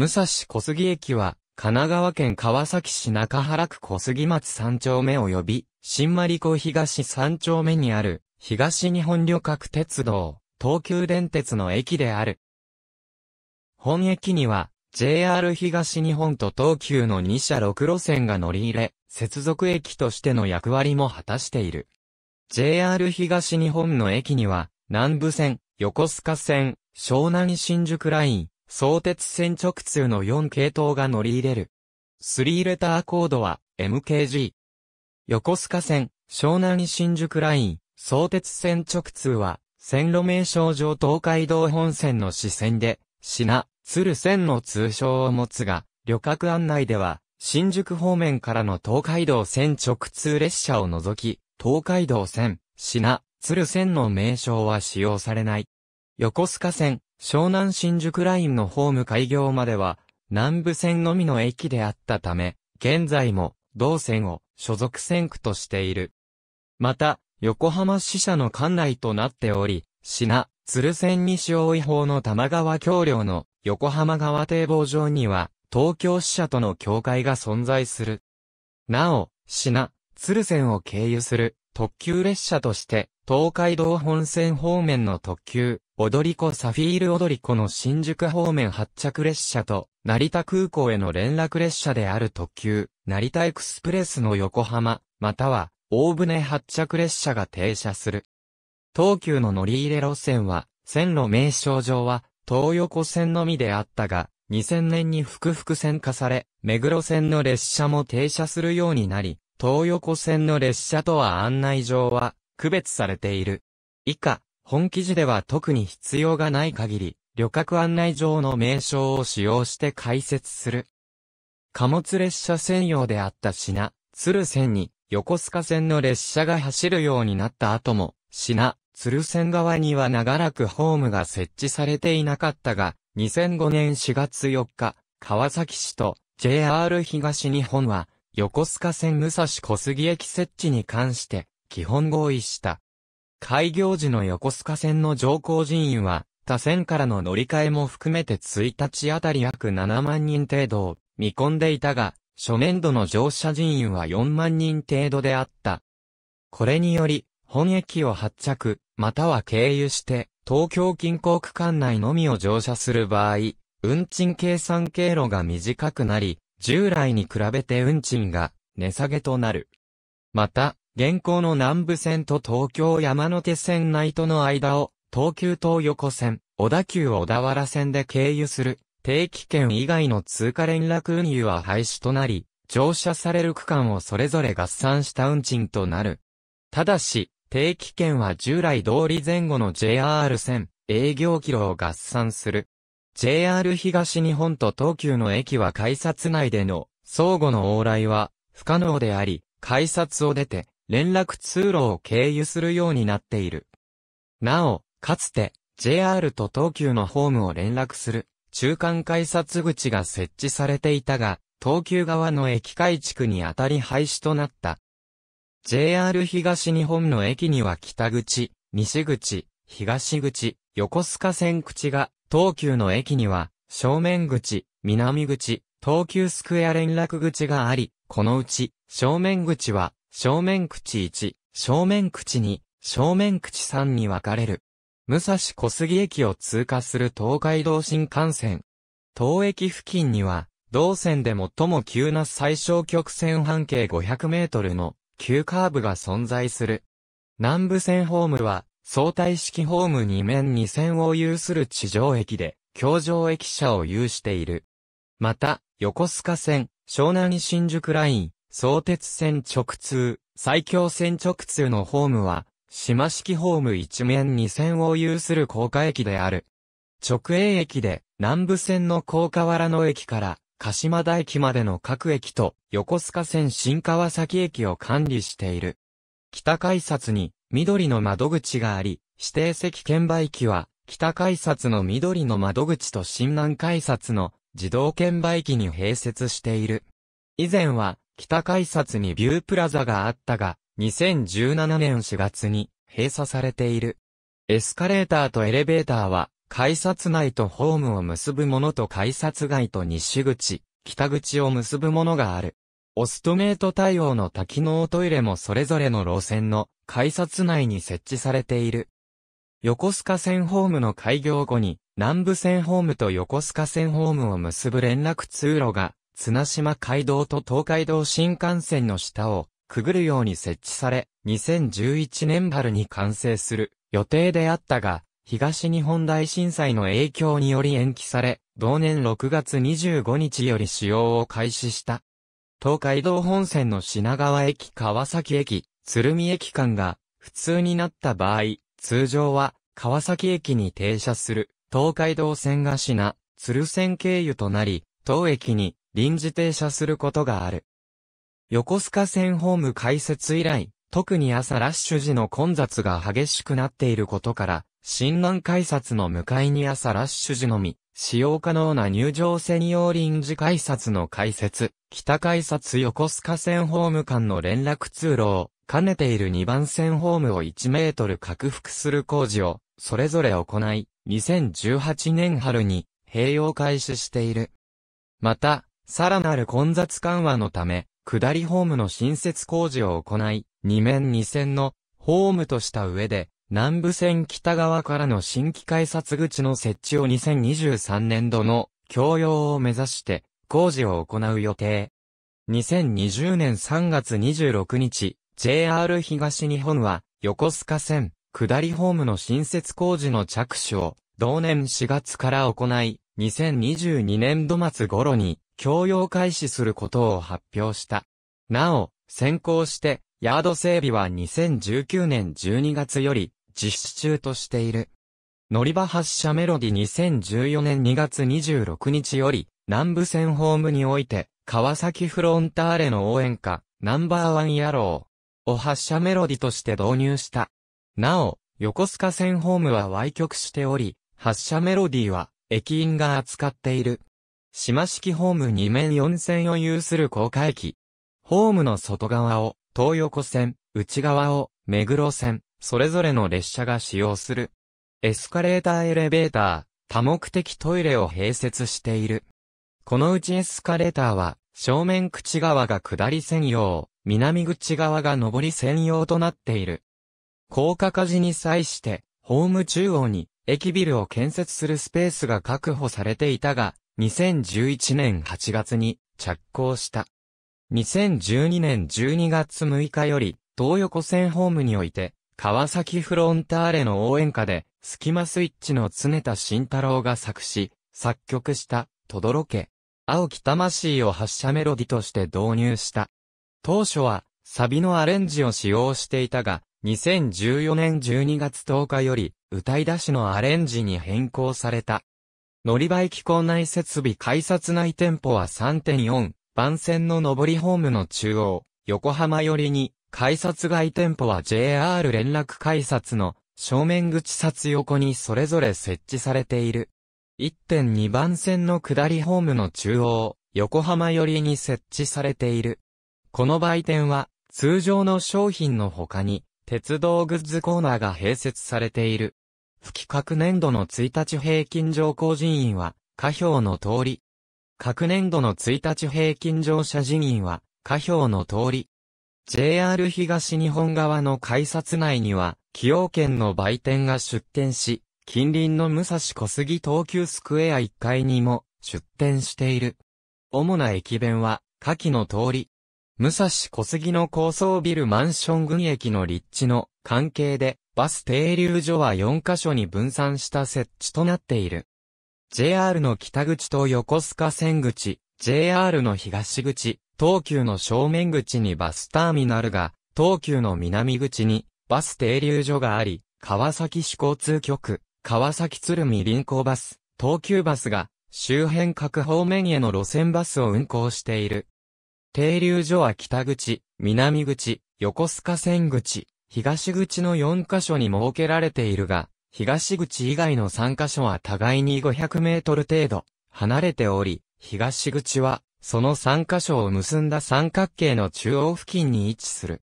武蔵小杉駅は、神奈川県川崎市中原区小杉町3丁目及び、新丸子東3丁目にある、東日本旅客鉄道、東急電鉄の駅である。本駅には、JR 東日本と東急の2社6路線が乗り入れ、接続駅としての役割も果たしている。JR 東日本の駅には、南武線、横須賀線、湘南新宿ライン、相鉄線直通の4系統が乗り入れる。スリーレターコードは MKG。横須賀線、湘南新宿ライン、相鉄線直通は、線路名称上東海道本線の支線で、品、鶴線の通称を持つが、旅客案内では、新宿方面からの東海道線直通列車を除き、東海道線、品、鶴線の名称は使用されない。横須賀線、湘南新宿ラインのホーム開業までは、南部線のみの駅であったため、現在も、同線を所属線区としている。また、横浜支社の管内となっており、品、鶴線西大井法の玉川橋梁の横浜川堤防上には、東京支社との境界が存在する。なお、品、鶴線を経由する特急列車として、東海道本線方面の特急、踊り子サフィール踊り子の新宿方面発着列車と、成田空港への連絡列車である特急、成田エクスプレスの横浜、または、大船発着列車が停車する。東急の乗り入れ路線は、線路名称上は、東横線のみであったが、2000年に複々線化され、目黒線の列車も停車するようになり、東横線の列車とは案内上は、区別されている。以下、本記事では特に必要がない限り、旅客案内状の名称を使用して解説する。貨物列車専用であった品、鶴線に、横須賀線の列車が走るようになった後も、品、鶴線側には長らくホームが設置されていなかったが、2005年4月4日、川崎市と JR 東日本は、横須賀線武蔵小杉駅設置に関して、基本合意した。開業時の横須賀線の乗降人員は、他線からの乗り換えも含めて1日あたり約7万人程度を見込んでいたが、初年度の乗車人員は4万人程度であった。これにより、本駅を発着、または経由して、東京近郊区間内のみを乗車する場合、運賃計算経路が短くなり、従来に比べて運賃が値下げとなる。また、現行の南武線と東京山手線内との間を、東急東横線、小田急小田原線で経由する、定期券以外の通貨連絡運輸は廃止となり、乗車される区間をそれぞれ合算した運賃となる。ただし、定期券は従来通り前後の JR 線、営業キロを合算する。JR 東日本と東急の駅は改札内での相互の往来は不可能であり、改札を出て連絡通路を経由するようになっている。なお、かつて、JR と東急のホームを連絡する、中間改札口が設置されていたが、東急側の駅改築にあたり廃止となった。JR 東日本の駅には北口、西口、東口、横須賀線口が、東急の駅には、正面口、南口、東急スクエア連絡口があり、このうち、正面口は、正面口1、正面口2、正面口3に分かれる。武蔵小杉駅を通過する東海道新幹線。東駅付近には、同線で最も急な最小曲線半径500メートルの急カーブが存在する。南部線ホームは、相対式ホーム2面2線を有する地上駅で、京上駅舎を有している。また、横須賀線、湘南新宿ライン、相鉄線直通、埼京線直通のホームは、島式ホーム一面二線を有する高架駅である。直営駅で、南部線の高河原の駅から、鹿島台駅までの各駅と、横須賀線新川崎駅を管理している。北改札に、緑の窓口があり、指定席券売機は、北改札の緑の窓口と新南改札の自動券売機に併設している。以前は、北改札にビュープラザがあったが、2017年4月に閉鎖されている。エスカレーターとエレベーターは、改札内とホームを結ぶものと改札外と西口、北口を結ぶものがある。オストメート対応の多機能トイレもそれぞれの路線の改札内に設置されている。横須賀線ホームの開業後に南部線ホームと横須賀線ホームを結ぶ連絡通路が綱島街道と東海道新幹線の下をくぐるように設置され、2011年春に完成する予定であったが、東日本大震災の影響により延期され、同年6月25日より使用を開始した。東海道本線の品川駅川崎駅、鶴見駅間が普通になった場合、通常は川崎駅に停車する東海道線が品、鶴線経由となり、当駅に臨時停車することがある。横須賀線ホーム開設以来、特に朝ラッシュ時の混雑が激しくなっていることから、新南改札の向かいに朝ラッシュ時のみ、使用可能な入場専用臨時改札の開設、北改札横須賀線ホーム間の連絡通路を、兼ねている2番線ホームを1メートル拡幅する工事を、それぞれ行い、2018年春に、併用開始している。また、さらなる混雑緩和のため、下りホームの新設工事を行い、2面2線のホームとした上で、南部線北側からの新規改札口の設置を2023年度の共用を目指して工事を行う予定。2020年3月26日、JR 東日本は横須賀線下りホームの新設工事の着手を同年4月から行い、2022年度末頃に、供用開始することを発表した。なお、先行して、ヤード整備は2019年12月より、実施中としている。乗り場発車メロディ2014年2月26日より、南部線ホームにおいて、川崎フロンターレの応援歌、ナンバーワン野郎を発車メロディとして導入した。なお、横須賀線ホームは歪曲しており、発車メロディは、駅員が扱っている。島式ホーム2面4線を有する高架駅。ホームの外側を東横線、内側を目黒線、それぞれの列車が使用する。エスカレーターエレベーター、多目的トイレを併設している。このうちエスカレーターは、正面口側が下り専用、南口側が上り専用となっている。高架下地に際して、ホーム中央に駅ビルを建設するスペースが確保されていたが、2011年8月に着工した。2012年12月6日より、東横線ホームにおいて、川崎フロンターレの応援歌で、スキマスイッチの常田慎太郎が作詞、作曲した、とどろけ、青き魂を発射メロディとして導入した。当初は、サビのアレンジを使用していたが、2014年12月10日より、歌い出しのアレンジに変更された。乗り場駅構内設備改札内店舗は3.4、番線の上りホームの中央、横浜寄りに、改札外店舗は JR 連絡改札の正面口札横にそれぞれ設置されている。1.2番線の下りホームの中央、横浜寄りに設置されている。この売店は、通常の商品の他に、鉄道グッズコーナーが併設されている。規格年度の1日平均乗降人員は、下表の通り。各年度の1日平均乗車人員は、下表の通り。JR 東日本側の改札内には、崎陽軒の売店が出店し、近隣の武蔵小杉東急スクエア1階にも出店している。主な駅弁は、下記の通り。武蔵小杉の高層ビルマンション群駅の立地の関係で、バス停留所は4カ所に分散した設置となっている。JR の北口と横須賀線口、JR の東口、東急の正面口にバスターミナルが、東急の南口にバス停留所があり、川崎市交通局、川崎鶴見臨港バス、東急バスが周辺各方面への路線バスを運行している。停留所は北口、南口、横須賀線口、東口の4カ所に設けられているが、東口以外の3カ所は互いに500メートル程度離れており、東口はその3カ所を結んだ三角形の中央付近に位置する。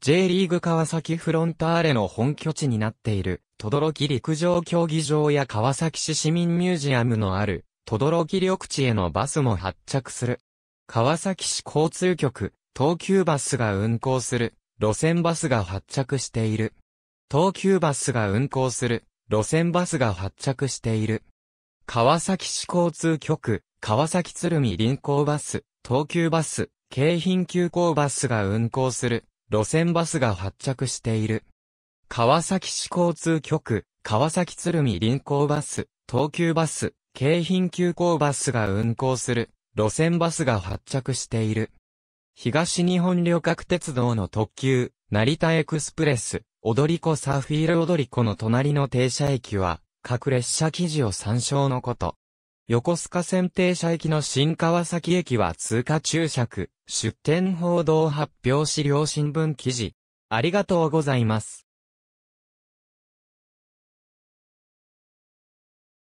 J リーグ川崎フロンターレの本拠地になっている、とどろき陸上競技場や川崎市市民ミュージアムのある、とどろき緑地へのバスも発着する。川崎市交通局、東急バスが運行する、路線バスが発着している。東急バスが運行する、路線バスが発着している。川崎市交通局、川崎鶴見臨港バス、東急バス、京浜急行バスが運行する、路線バスが発着している。川崎市交通局、川崎鶴見臨港バス、東急バス、京浜急行バスが運行する、路線バスが発着している。東日本旅客鉄道の特急、成田エクスプレス、踊り子サフィール踊り子の隣の停車駅は、各列車記事を参照のこと。横須賀線停車駅の新川崎駅は通過注釈、出店報道発表資料新聞記事。ありがとうございます。